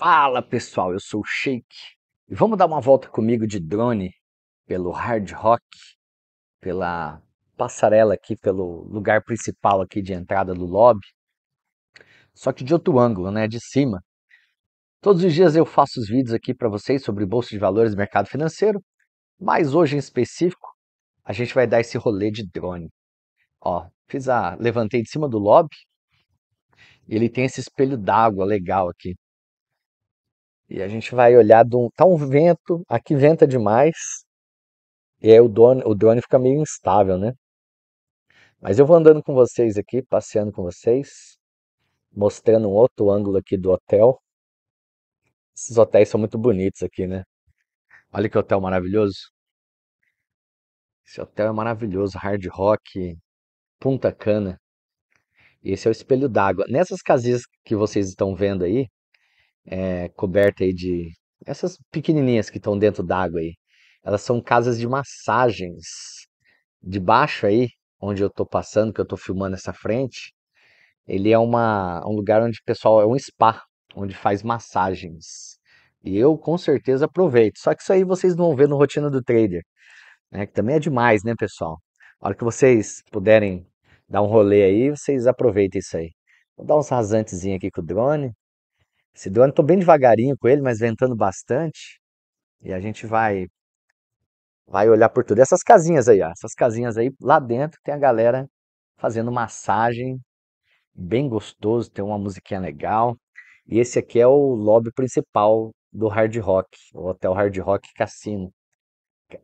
Fala pessoal, eu sou o Sheik e vamos dar uma volta comigo de drone pelo Hard Rock, pela passarela aqui, pelo lugar principal aqui de entrada do lobby, só que de outro ângulo, né, de cima. Todos os dias eu faço os vídeos aqui para vocês sobre bolsa de valores e mercado financeiro, mas hoje em específico a gente vai dar esse rolê de drone. Ó, fiz a levantei de cima do lobby, e ele tem esse espelho d'água legal aqui. E a gente vai olhar, de um, tá um vento, aqui venta demais, e aí o drone, o drone fica meio instável, né? Mas eu vou andando com vocês aqui, passeando com vocês, mostrando um outro ângulo aqui do hotel. Esses hotéis são muito bonitos aqui, né? Olha que hotel maravilhoso. Esse hotel é maravilhoso, hard rock, Punta Cana. Esse é o espelho d'água. Nessas casinhas que vocês estão vendo aí, é, coberta aí de essas pequenininhas que estão dentro d'água aí. Elas são casas de massagens. Debaixo aí, onde eu estou passando, que eu estou filmando essa frente, ele é uma, um lugar onde pessoal é um spa, onde faz massagens. E eu com certeza aproveito. Só que isso aí vocês não vão ver no Rotina do Trader, né? que também é demais, né, pessoal? A hora que vocês puderem dar um rolê aí, vocês aproveitem isso aí. Vou dar uns rasantezinhos aqui com o drone. Se deu, estou bem devagarinho com ele, mas ventando bastante. E a gente vai vai olhar por tudo. Essas casinhas aí, ó, essas casinhas aí, lá dentro tem a galera fazendo massagem, bem gostoso, tem uma musiquinha legal. E esse aqui é o lobby principal do Hard Rock, o Hotel Hard Rock Cassino.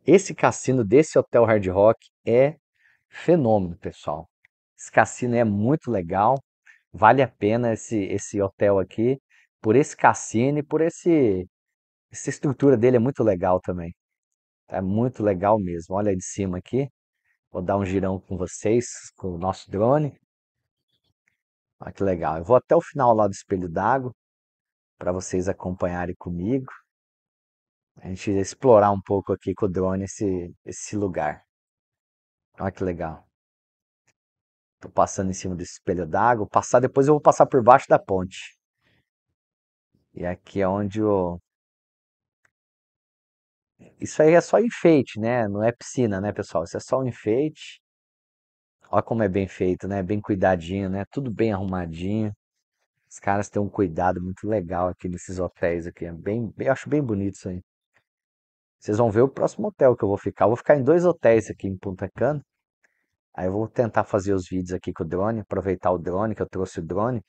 Esse cassino desse Hotel Hard Rock é fenômeno, pessoal. Esse cassino é muito legal, vale a pena esse, esse hotel aqui por esse cassino e por esse essa estrutura dele é muito legal também. É muito legal mesmo. Olha de cima aqui. Vou dar um girão com vocês com o nosso drone. Olha que legal. Eu vou até o final lá do espelho d'água para vocês acompanharem comigo. A gente explorar um pouco aqui com o drone esse, esse lugar. Olha que legal. Estou passando em cima do espelho d'água. Passar depois eu vou passar por baixo da ponte. E aqui é onde o. Isso aí é só enfeite, né? Não é piscina, né, pessoal? Isso é só um enfeite. Olha como é bem feito, né? Bem cuidadinho, né? Tudo bem arrumadinho. Os caras têm um cuidado muito legal aqui nesses hotéis aqui. É bem, eu acho bem bonito isso aí. Vocês vão ver o próximo hotel que eu vou ficar. Eu vou ficar em dois hotéis aqui em Punta Cana. Aí eu vou tentar fazer os vídeos aqui com o drone, aproveitar o drone, que eu trouxe o drone,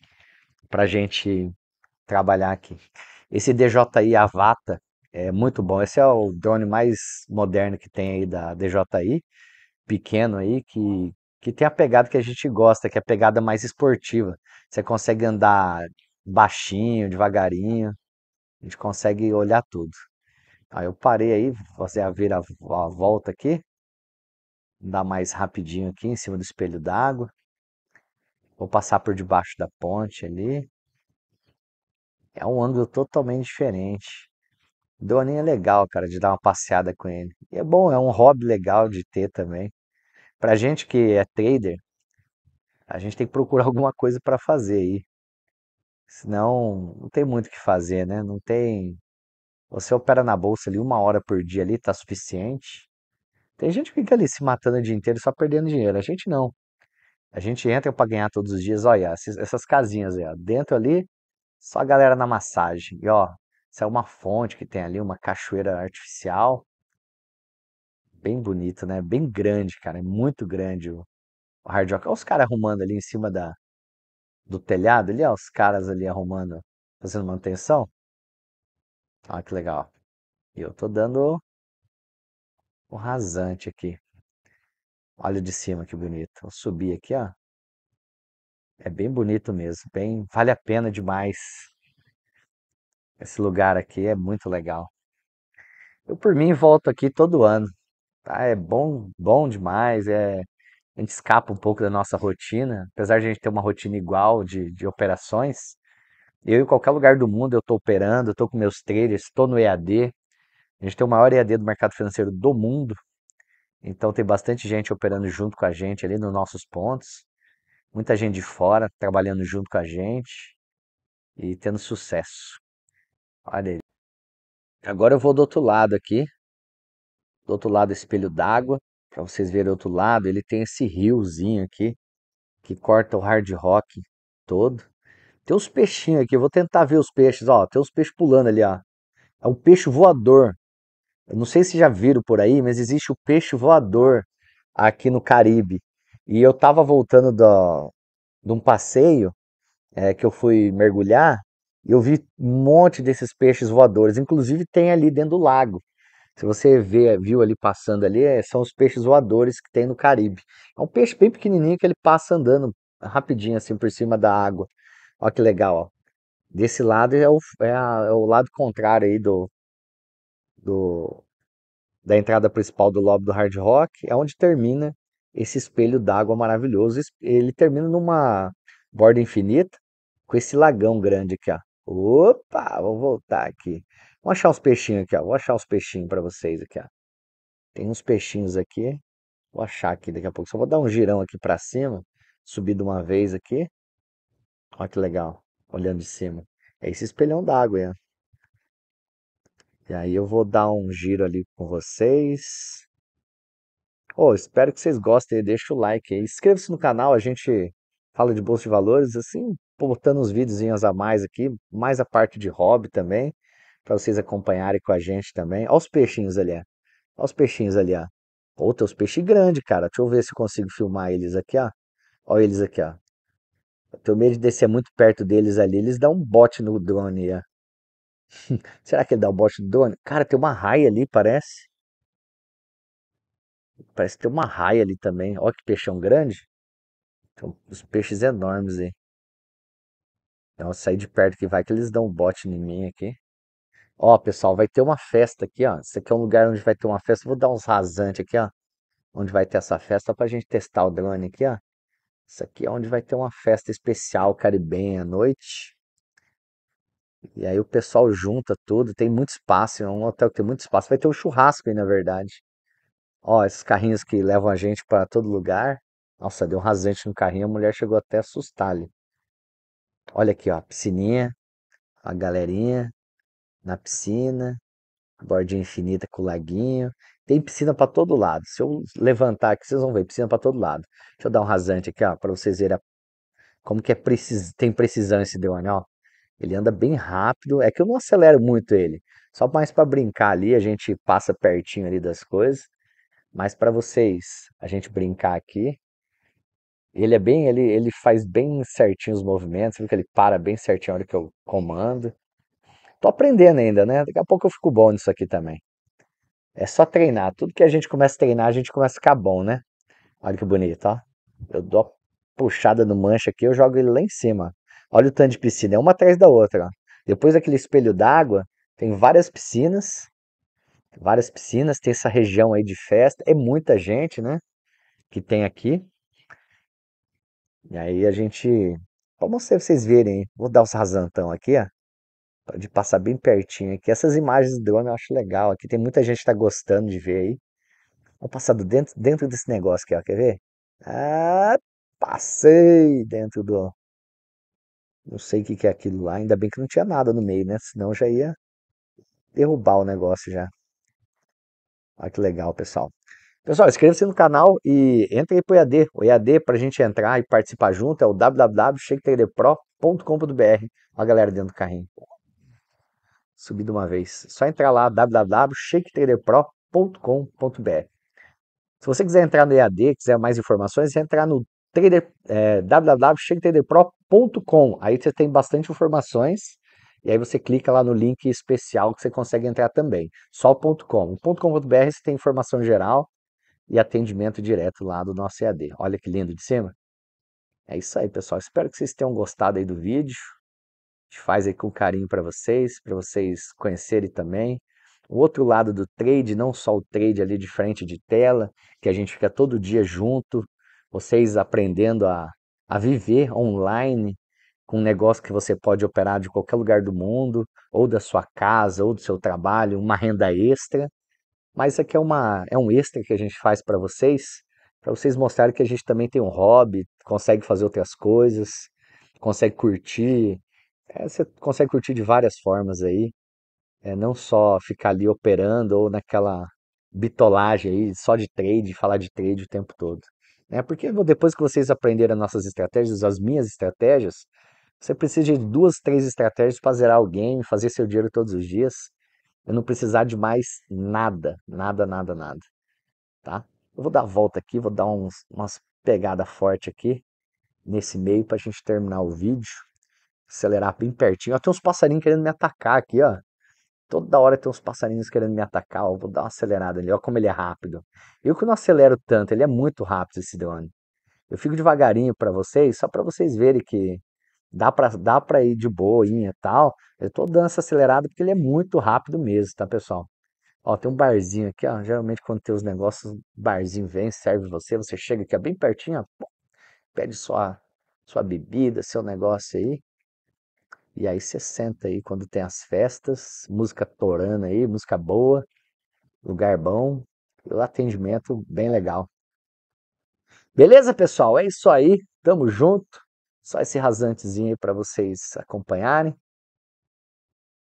pra gente trabalhar aqui. Esse DJI Avata é muito bom. Esse é o drone mais moderno que tem aí da DJI, pequeno aí, que, que tem a pegada que a gente gosta, que é a pegada mais esportiva. Você consegue andar baixinho, devagarinho, a gente consegue olhar tudo. Aí eu parei aí, fazer a vira a volta aqui, andar mais rapidinho aqui em cima do espelho d'água. Vou passar por debaixo da ponte ali. É um ângulo totalmente diferente. Doninho é legal, cara, de dar uma passeada com ele. E é bom, é um hobby legal de ter também. Pra gente que é trader, a gente tem que procurar alguma coisa para fazer aí. Senão, não tem muito o que fazer, né? Não tem. Você opera na bolsa ali uma hora por dia ali, tá suficiente. Tem gente que fica ali se matando o dia inteiro só perdendo dinheiro. A gente não. A gente entra para ganhar todos os dias. Olha, essas casinhas aí, ó. Dentro ali, só a galera na massagem. E ó, essa é uma fonte que tem ali, uma cachoeira artificial. Bem bonito, né? Bem grande, cara. É muito grande o, o Hard Rock. Olha os caras arrumando ali em cima da, do telhado ali, ó. Os caras ali arrumando, fazendo manutenção. Olha que legal. E eu tô dando o rasante aqui. Olha de cima que bonito. Eu subi aqui, ó. É bem bonito mesmo, bem, vale a pena demais. Esse lugar aqui é muito legal. Eu por mim volto aqui todo ano. Tá? É bom, bom demais, é a gente escapa um pouco da nossa rotina, apesar de a gente ter uma rotina igual de, de operações. Eu em qualquer lugar do mundo eu estou operando, estou com meus traders, estou no EAD. A gente tem o maior EAD do mercado financeiro do mundo, então tem bastante gente operando junto com a gente ali nos nossos pontos muita gente de fora trabalhando junto com a gente e tendo sucesso. Olha ele. Agora eu vou do outro lado aqui. Do outro lado, espelho d'água. Para vocês verem do outro lado, ele tem esse riozinho aqui que corta o hard rock todo. Tem uns peixinhos aqui, eu vou tentar ver os peixes, ó, tem uns peixes pulando ali, ó. É um peixe voador. Eu não sei se já viram por aí, mas existe o peixe voador aqui no Caribe. E eu tava voltando do, de um passeio é, que eu fui mergulhar, e eu vi um monte desses peixes voadores. Inclusive tem ali dentro do lago. Se você vê, viu ali passando ali, é, são os peixes voadores que tem no Caribe. É um peixe bem pequenininho que ele passa andando rapidinho assim por cima da água. Olha que legal, ó. Desse lado é o, é, a, é o lado contrário aí do, do da entrada principal do lobby do Hard Rock, é onde termina esse espelho d'água maravilhoso. Ele termina numa borda infinita com esse lagão grande aqui, ó. Opa, vou voltar aqui. Vou achar uns peixinhos aqui, ó. Vou achar uns peixinhos para vocês aqui, ó. Tem uns peixinhos aqui. Vou achar aqui daqui a pouco. Só vou dar um girão aqui para cima, subir de uma vez aqui. Olha que legal, olhando de cima. É esse espelhão d'água, ó. E aí eu vou dar um giro ali com vocês. Oh, espero que vocês gostem, deixa o like aí, inscreva-se no canal, a gente fala de bolsa de valores, assim, botando uns videozinhos a mais aqui, mais a parte de hobby também, para vocês acompanharem com a gente também. Olha os peixinhos ali, ó. Olha os peixinhos ali, ó. Pô, tem uns peixes grandes, cara. Deixa eu ver se eu consigo filmar eles aqui, ó. Olha eles aqui, ó. Eu tenho medo de descer muito perto deles ali. Eles dão um bote no drone, ó. Será que ele dá um bote no drone? Cara, tem uma raia ali, parece. Parece que tem uma raia ali também. Olha que peixão grande. Tem uns peixes enormes aí. Então, eu sair de perto que vai que eles dão um bote em mim aqui. Ó, pessoal, vai ter uma festa aqui, ó. isso aqui é um lugar onde vai ter uma festa. Vou dar uns rasantes aqui, ó. Onde vai ter essa festa pra gente testar o drone aqui, ó. Isso aqui é onde vai ter uma festa especial caribenha à noite. E aí o pessoal junta tudo, tem muito espaço, é um hotel que tem muito espaço. Vai ter um churrasco aí, na verdade. Ó, esses carrinhos que levam a gente para todo lugar. Nossa, deu um rasante no carrinho, a mulher chegou até a assustar ali. Olha aqui, ó, a piscininha, a galerinha na piscina, bordinha infinita com laguinho. Tem piscina para todo lado. Se eu levantar aqui, vocês vão ver piscina para todo lado. Deixa eu dar um rasante aqui, ó, para vocês verem a... como que é precis... tem precisão esse Deone, ó. Ele anda bem rápido. É que eu não acelero muito ele. Só mais para brincar ali, a gente passa pertinho ali das coisas. Mas para vocês, a gente brincar aqui, ele é bem, ele, ele faz bem certinho os movimentos, vê que ele para bem certinho a hora que eu comando. Tô aprendendo ainda, né? Daqui a pouco eu fico bom nisso aqui também. É só treinar. Tudo que a gente começa a treinar, a gente começa a ficar bom, né? Olha que bonito, ó. Eu dou a puxada no mancha aqui, eu jogo ele lá em cima. Olha o tanto de piscina, é uma atrás da outra. Ó. Depois daquele espelho d'água, tem várias piscinas várias piscinas, tem essa região aí de festa, é muita gente, né? Que tem aqui. E aí a gente. Vou mostrar vocês verem. Vou dar os rasantão aqui, ó. De passar bem pertinho aqui. Essas imagens do drone eu acho legal. Aqui tem muita gente que tá gostando de ver aí. Vou passar dentro, dentro desse negócio aqui, ó. Quer ver? Ah, passei dentro do. Não sei o que, que é aquilo lá. Ainda bem que não tinha nada no meio, né? Senão já ia derrubar o negócio já. Olha ah, que legal, pessoal. Pessoal, inscreva-se no canal e entre aí para o EAD. O EAD para a gente entrar e participar junto é o www.shaketraderpro.com.br. Olha a galera dentro do carrinho. Subido de uma vez. Só entrar lá, www.shaketraderpro.com.br. Se você quiser entrar no EAD, quiser mais informações, é entrar no trader, é, www.shaketraderpro.com. Aí você tem bastante informações e aí você clica lá no link especial que você consegue entrar também. Só o ponto .com. O .com.br você tem informação geral e atendimento direto lá do nosso EAD. Olha que lindo de cima. É isso aí, pessoal. Espero que vocês tenham gostado aí do vídeo. A gente faz aí com carinho para vocês, para vocês conhecerem também o outro lado do trade, não só o trade ali de frente de tela, que a gente fica todo dia junto, vocês aprendendo a, a viver online com um negócio que você pode operar de qualquer lugar do mundo, ou da sua casa, ou do seu trabalho, uma renda extra. Mas isso aqui é, uma, é um extra que a gente faz para vocês, para vocês mostrarem que a gente também tem um hobby, consegue fazer outras coisas, consegue curtir. É, você consegue curtir de várias formas aí. É, não só ficar ali operando ou naquela bitolagem aí, só de trade, falar de trade o tempo todo. Né? Porque depois que vocês aprenderam as nossas estratégias, as minhas estratégias, você precisa de duas, três estratégias para zerar o game, fazer seu dinheiro todos os dias. Eu não precisar de mais nada, nada, nada, nada. Tá? Eu vou dar a volta aqui, vou dar uns, umas pegada forte aqui nesse meio para a gente terminar o vídeo. Acelerar bem pertinho. Ó, tem uns passarinhos querendo me atacar aqui, ó. Toda hora tem uns passarinhos querendo me atacar. Ó, vou dar uma acelerada ali. Olha como ele é rápido. Eu que não acelero tanto, ele é muito rápido esse drone. Eu fico devagarinho para vocês, só para vocês verem que dá para dá pra ir de boinha e tal. Eu tô dando essa acelerada porque ele é muito rápido mesmo, tá, pessoal? Ó, tem um barzinho aqui, ó. Geralmente quando tem os negócios, barzinho vem, serve você, você chega aqui, é bem pertinho, ó, pede sua, sua bebida, seu negócio aí. E aí você senta aí quando tem as festas, música torando aí, música boa, lugar bom, e o atendimento bem legal. Beleza, pessoal? É isso aí. Tamo junto. Só esse rasantezinho aí para vocês acompanharem.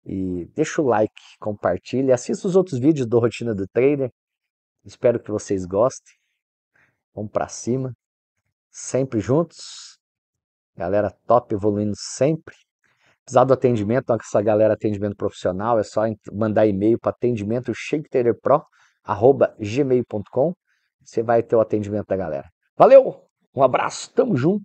E deixa o like, compartilha, assista os outros vídeos do Rotina do Trader. Espero que vocês gostem. Vamos para cima. Sempre juntos. Galera top evoluindo sempre. Apesar do atendimento, essa galera atendimento profissional, é só mandar e-mail para atendimento shaketraderpro@gmail.com. Você vai ter o atendimento da galera. Valeu, um abraço, tamo junto.